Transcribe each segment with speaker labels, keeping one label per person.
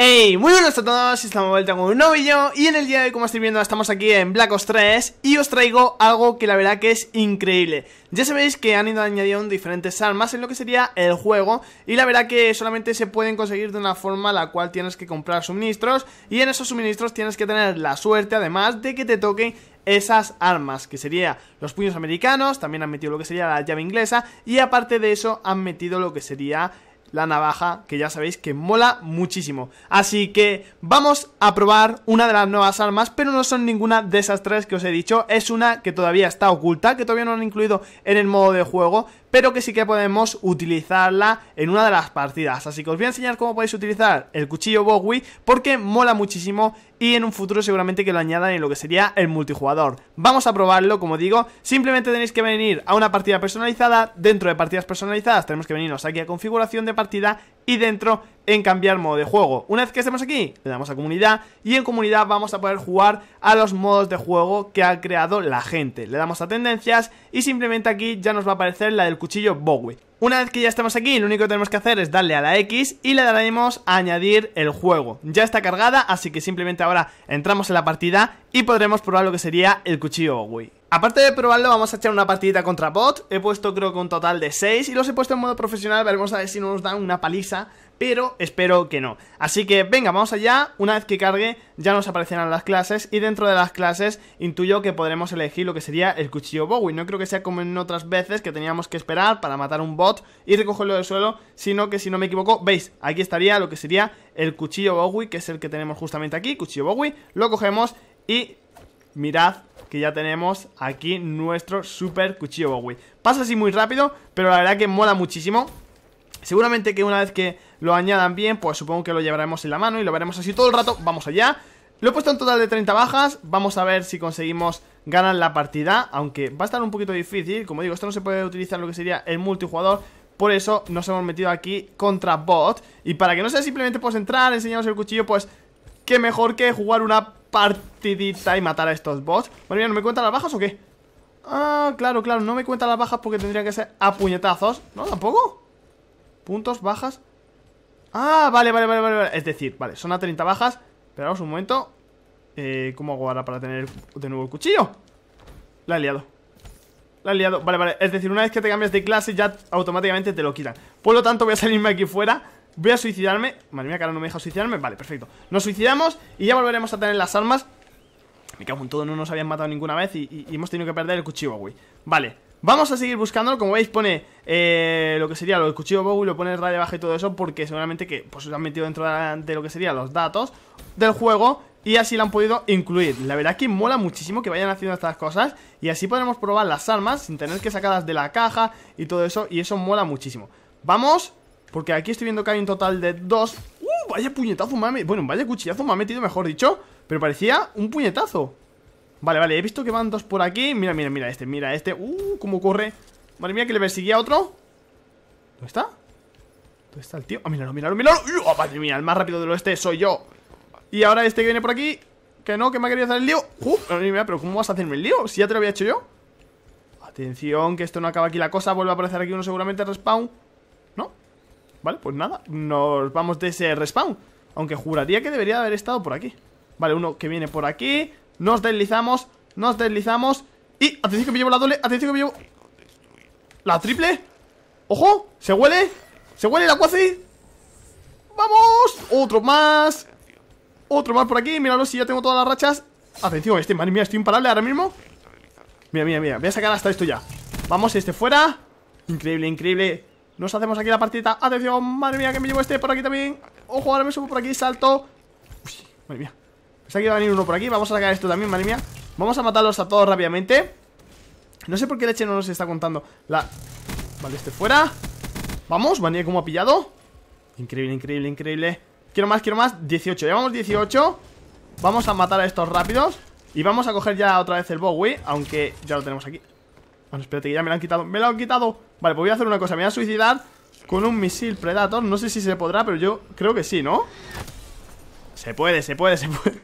Speaker 1: Hey, muy buenas a todos, estamos de vuelta con un nuevo vídeo y en el día de hoy como estáis viendo estamos aquí en Black Ops 3 y os traigo algo que la verdad que es increíble Ya sabéis que han ido añadiendo diferentes armas en lo que sería el juego y la verdad que solamente se pueden conseguir de una forma la cual tienes que comprar suministros y en esos suministros tienes que tener la suerte además de que te toquen esas armas, que sería los puños americanos, también han metido lo que sería la llave inglesa y aparte de eso han metido lo que sería la navaja, que ya sabéis que mola muchísimo. Así que vamos a probar una de las nuevas armas, pero no son ninguna de esas tres que os he dicho. Es una que todavía está oculta, que todavía no han incluido en el modo de juego, pero que sí que podemos utilizarla en una de las partidas. Así que os voy a enseñar cómo podéis utilizar el cuchillo Bowie, porque mola muchísimo y en un futuro seguramente que lo añadan en lo que sería el multijugador. Vamos a probarlo, como digo, simplemente tenéis que venir a una partida personalizada, dentro de partidas personalizadas tenemos que venirnos aquí a configuración de partida y dentro en cambiar modo de juego. Una vez que estemos aquí, le damos a comunidad y en comunidad vamos a poder jugar a los modos de juego que ha creado la gente. Le damos a tendencias y simplemente aquí ya nos va a aparecer la del cuchillo Bowie. Una vez que ya estamos aquí, lo único que tenemos que hacer es darle a la X y le daremos a añadir el juego. Ya está cargada, así que simplemente ahora entramos en la partida y podremos probar lo que sería el cuchillo Bowie. Aparte de probarlo, vamos a echar una partidita contra bot. He puesto creo que un total de 6 y los he puesto en modo profesional. Veremos a ver si nos dan una paliza, pero espero que no. Así que venga, vamos allá. Una vez que cargue, ya nos aparecerán las clases y dentro de las clases intuyo que podremos elegir lo que sería el cuchillo Bowie. No creo que sea como en otras veces que teníamos que esperar para matar un bot y recogerlo del suelo, sino que si no me equivoco, veis, aquí estaría lo que sería el cuchillo Bowie, que es el que tenemos justamente aquí, cuchillo Bowie. Lo cogemos y mirad que ya tenemos aquí nuestro super cuchillo Bowie Pasa así muy rápido, pero la verdad que mola muchísimo Seguramente que una vez que lo añadan bien, pues supongo que lo llevaremos en la mano y lo veremos así todo el rato Vamos allá Lo he puesto en total de 30 bajas, vamos a ver si conseguimos ganar la partida Aunque va a estar un poquito difícil, como digo, esto no se puede utilizar lo que sería el multijugador por eso nos hemos metido aquí contra bot Y para que no sea simplemente pues entrar, enseñaros el cuchillo Pues qué mejor que jugar una partidita y matar a estos bots Bueno, mira, ¿no me cuentan las bajas o qué? Ah, claro, claro, no me cuentan las bajas porque tendría que ser a puñetazos ¿No, tampoco? Puntos, bajas Ah, vale, vale, vale, vale Es decir, vale, son a 30 bajas Esperamos un momento eh, ¿Cómo hago ahora para tener de nuevo el cuchillo? La he liado La he liado, vale, vale Es decir, una vez que te cambias de clase ya automáticamente te lo quitan Por lo tanto voy a salirme aquí fuera Voy a suicidarme Madre mía, que no me deja suicidarme Vale, perfecto Nos suicidamos y ya volveremos a tener las armas Me cago en todo, no nos habían matado ninguna vez Y, hemos tenido que perder el cuchillo, güey Vale, vamos a seguir buscándolo Como veis pone eh, lo que sería lo del cuchillo Bowie Lo pone el radio baja y todo eso Porque seguramente que pues, se han metido dentro de lo que serían los datos Del juego y así lo han podido incluir La verdad que mola muchísimo que vayan haciendo estas cosas Y así podremos probar las armas Sin tener que sacarlas de la caja y todo eso Y eso mola muchísimo Vamos porque aquí estoy viendo que hay un total de dos ¡Uh! Vaya puñetazo mami Bueno, vaya cuchillazo me ha metido, mejor dicho Pero parecía un puñetazo Vale, vale, he visto que van dos por aquí Mira, mira, mira este, mira este ¡Uh! Cómo corre Madre mía, que le a otro ¿Dónde está? ¿Dónde está el tío? ¡Ah, míralo, míralo, míralo! ¡Oh, madre mía! El más rápido de lo este soy yo Y ahora este que viene por aquí Que no, que me ha querido hacer el lío ¡Uh! Madre mía, pero ¿cómo vas a hacerme el lío? Si ya te lo había hecho yo Atención, que esto no acaba aquí la cosa Vuelve a aparecer aquí uno seguramente, respawn Vale, pues nada, nos vamos de ese respawn Aunque juraría que debería haber estado por aquí Vale, uno que viene por aquí Nos deslizamos, nos deslizamos Y, atención que me llevo la doble, atención que me llevo La triple ¡Ojo! ¡Se huele! ¡Se huele la quasi. ¡Vamos! ¡Otro más! Otro más por aquí, míralo si ya tengo todas las rachas Atención, este, madre mía, estoy imparable ahora mismo Mira, mira, mira, voy a sacar hasta esto ya Vamos, este fuera Increíble, increíble nos hacemos aquí la partida. Atención, madre mía, que me llevo este por aquí también. Ojo, ahora me subo por aquí, salto. Uy, madre mía. Pensaba que va a venir uno por aquí. Vamos a sacar esto también, madre mía. Vamos a matarlos a todos rápidamente. No sé por qué leche no nos está contando. La. Vale, este fuera. Vamos, venir como ha pillado. Increíble, increíble, increíble. Quiero más, quiero más. 18. Llevamos 18. Vamos a matar a estos rápidos. Y vamos a coger ya otra vez el Bowie. Aunque ya lo tenemos aquí. Bueno, espérate, que ya me lo han quitado ¡Me lo han quitado! Vale, pues voy a hacer una cosa Me voy a suicidar con un misil Predator No sé si se podrá, pero yo creo que sí, ¿no? Se puede, se puede, se puede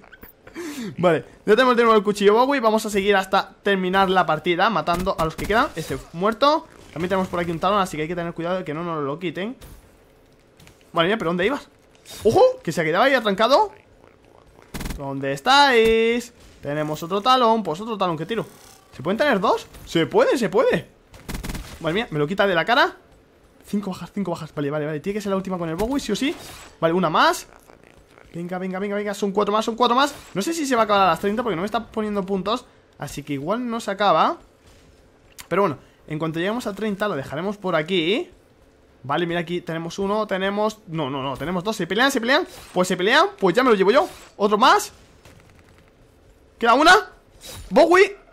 Speaker 1: Vale, ya tenemos el cuchillo Bowie Vamos a seguir hasta terminar la partida Matando a los que quedan Este muerto También tenemos por aquí un talón Así que hay que tener cuidado de que no nos lo quiten Vale, mira, pero ¿dónde ibas? ¡Ojo! Que se ha quedado ahí atrancado ¿Dónde estáis? Tenemos otro talón Pues otro talón que tiro ¿Se pueden tener dos? Se puede, se puede ¡Vale, mira! me lo quita de la cara Cinco bajas, cinco bajas, vale, vale, vale Tiene que ser la última con el Bowie, sí o sí Vale, una más Venga, venga, venga, venga, son cuatro más, son cuatro más No sé si se va a acabar a las 30 porque no me está poniendo puntos Así que igual no se acaba Pero bueno, en cuanto lleguemos a 30 Lo dejaremos por aquí Vale, mira aquí, tenemos uno, tenemos... No, no, no, tenemos dos, se pelean, se pelean Pues se pelean, pues ya me lo llevo yo Otro más Queda una Bowie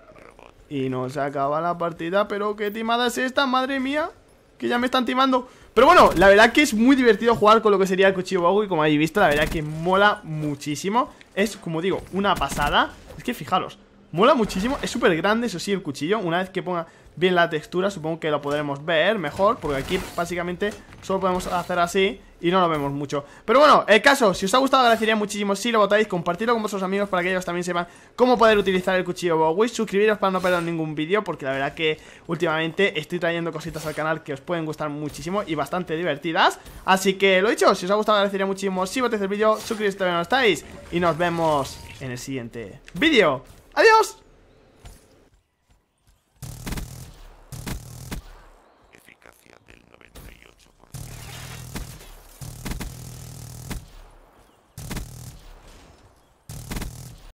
Speaker 1: y no se acaba la partida, pero qué timada es esta, madre mía Que ya me están timando Pero bueno, la verdad que es muy divertido jugar con lo que sería el cuchillo Y Como habéis visto, la verdad que mola muchísimo Es, como digo, una pasada Es que fijaros, mola muchísimo Es súper grande, eso sí, el cuchillo Una vez que ponga bien la textura Supongo que lo podremos ver mejor Porque aquí básicamente solo podemos hacer así y no lo vemos mucho Pero bueno, el caso, si os ha gustado agradecería muchísimo si lo votáis Compartirlo con vuestros amigos para que ellos también sepan cómo poder utilizar el cuchillo Bowie Suscribiros para no perder ningún vídeo porque la verdad que últimamente estoy trayendo cositas al canal que os pueden gustar muchísimo y bastante divertidas Así que lo dicho, si os ha gustado agradecería muchísimo si votáis el vídeo Suscribiros si todavía no estáis y nos vemos en el siguiente vídeo ¡Adiós!